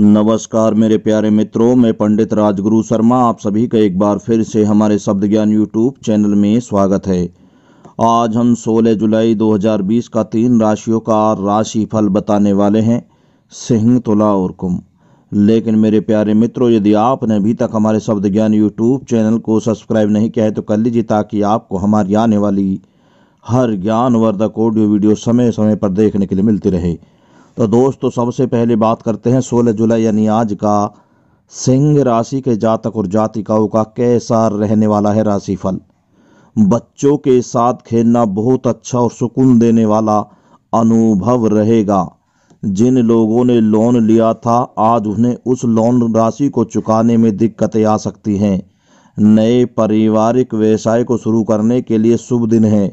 नमस्कार मेरे प्यारे मित्रों मैं पंडित राजगुरु शर्मा आप सभी का एक बार फिर से हमारे शब्द ज्ञान यूट्यूब चैनल में स्वागत है आज हम 16 जुलाई 2020 का तीन राशियों का राशि फल बताने वाले हैं सिंह तुला और कुंभ लेकिन मेरे प्यारे मित्रों यदि आपने अभी तक हमारे शब्द ज्ञान यूट्यूब चैनल को सब्सक्राइब नहीं किया है तो कर लीजिए ताकि आपको हमारी आने वाली हर ज्ञानवर्धक ऑडियो वीडियो समय समय पर देखने के लिए मिलती रहे तो दोस्तों तो सबसे पहले बात करते हैं 16 जुलाई यानी आज का सिंह राशि के जातक और जातिकाओं का कैसा रहने वाला है राशिफल बच्चों के साथ खेलना बहुत अच्छा और सुकून देने वाला अनुभव रहेगा जिन लोगों ने लोन लिया था आज उन्हें उस लोन राशि को चुकाने में दिक्कतें आ सकती हैं नए पारिवारिक व्यवसाय को शुरू करने के लिए शुभ दिन है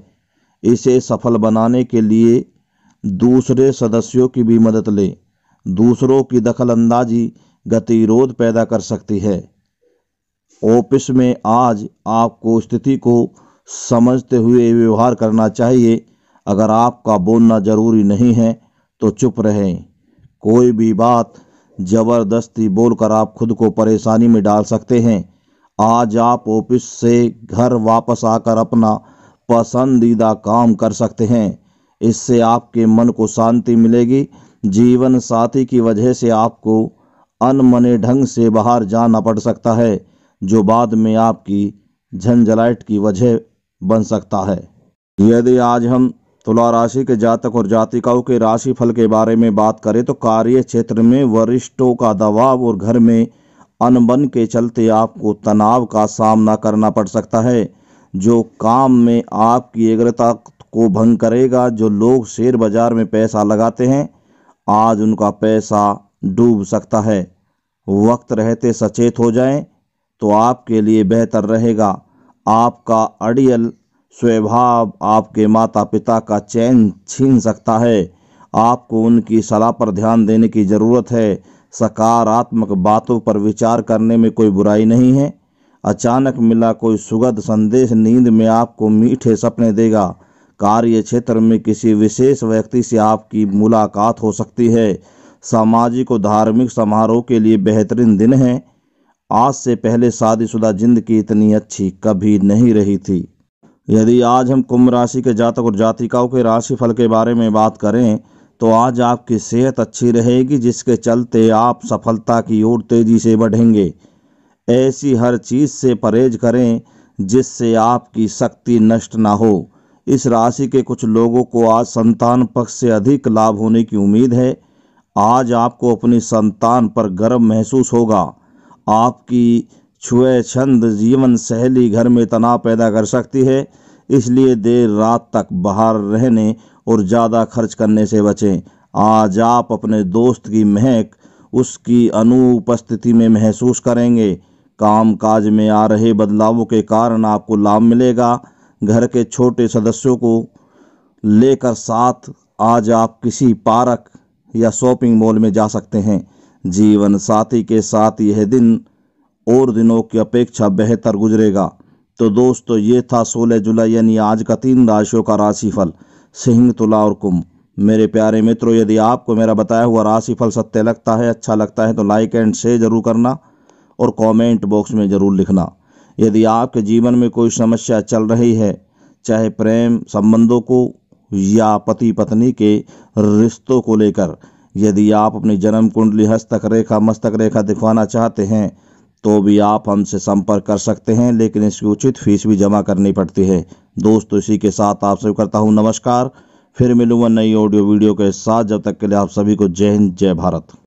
इसे सफल बनाने के लिए दूसरे सदस्यों की भी मदद लें दूसरों की दखल अंदाजी गतिरोध पैदा कर सकती है ऑफिस में आज आपको स्थिति को समझते हुए व्यवहार करना चाहिए अगर आपका बोलना ज़रूरी नहीं है तो चुप रहें कोई भी बात ज़बरदस्ती बोलकर आप खुद को परेशानी में डाल सकते हैं आज आप ऑफिस से घर वापस आकर अपना पसंदीदा काम कर सकते हैं इससे आपके मन को शांति मिलेगी जीवन साथी की वजह से आपको अनमने ढंग से बाहर जाना पड़ सकता है जो बाद में आपकी झंझलाइट की वजह बन सकता है यदि आज हम तुला राशि के जातक और जातिकाओं के राशि फल के बारे में बात करें तो कार्य क्षेत्र में वरिष्ठों का दबाव और घर में अनबन के चलते आपको तनाव का सामना करना पड़ सकता है जो काम में आपकी एग्रता को भंग करेगा जो लोग शेयर बाजार में पैसा लगाते हैं आज उनका पैसा डूब सकता है वक्त रहते सचेत हो जाएं तो आपके लिए बेहतर रहेगा आपका अड़ियल स्वभाव आपके माता पिता का चैन छीन सकता है आपको उनकी सलाह पर ध्यान देने की ज़रूरत है सकारात्मक बातों पर विचार करने में कोई बुराई नहीं है अचानक मिला कोई सुगध संदेश नींद में आपको मीठे सपने देगा कार्य क्षेत्र में किसी विशेष व्यक्ति से आपकी मुलाकात हो सकती है सामाजिक और धार्मिक समारोह के लिए बेहतरीन दिन है आज से पहले शादीशुदा जिंदगी इतनी अच्छी कभी नहीं रही थी यदि आज हम कुंभ राशि के जातक और जातिकाओं के राशिफल के बारे में बात करें तो आज आपकी सेहत अच्छी रहेगी जिसके चलते आप सफलता की ओर तेजी से बढ़ेंगे ऐसी हर चीज़ से परहेज करें जिससे आपकी शक्ति नष्ट ना हो इस राशि के कुछ लोगों को आज संतान पक्ष से अधिक लाभ होने की उम्मीद है आज आपको अपनी संतान पर गर्व महसूस होगा आपकी छुए छंद जीवन सहेली घर में तनाव पैदा कर सकती है इसलिए देर रात तक बाहर रहने और ज़्यादा खर्च करने से बचें आज आप अपने दोस्त की महक उसकी अनुपस्थिति में महसूस करेंगे काम काज में आ रहे बदलावों के कारण आपको लाभ मिलेगा घर के छोटे सदस्यों को लेकर साथ आज आप किसी पार्क या शॉपिंग मॉल में जा सकते हैं जीवन साथी के साथ यह दिन और दिनों की अपेक्षा बेहतर गुजरेगा तो दोस्तों ये था 16 जुलाई यानी आज का तीन राशियों का राशिफल सिंह तुला और कुंभ मेरे प्यारे मित्रों यदि आपको मेरा बताया हुआ राशिफल सत्य लगता है अच्छा लगता है तो लाइक एंड शेयर जरूर करना और कमेंट बॉक्स में ज़रूर लिखना यदि आपके जीवन में कोई समस्या चल रही है चाहे प्रेम संबंधों को या पति पत्नी के रिश्तों को लेकर यदि आप अपनी जन्म कुंडली हस्तक रेखा मस्तक रेखा दिखवाना चाहते हैं तो भी आप हमसे संपर्क कर सकते हैं लेकिन इसकी उचित फीस भी जमा करनी पड़ती है दोस्तों इसी के साथ आपसे करता हूँ नमस्कार फिर मिलूंगा नई ऑडियो वीडियो के साथ जब तक के लिए आप सभी को जय हिंद जय भारत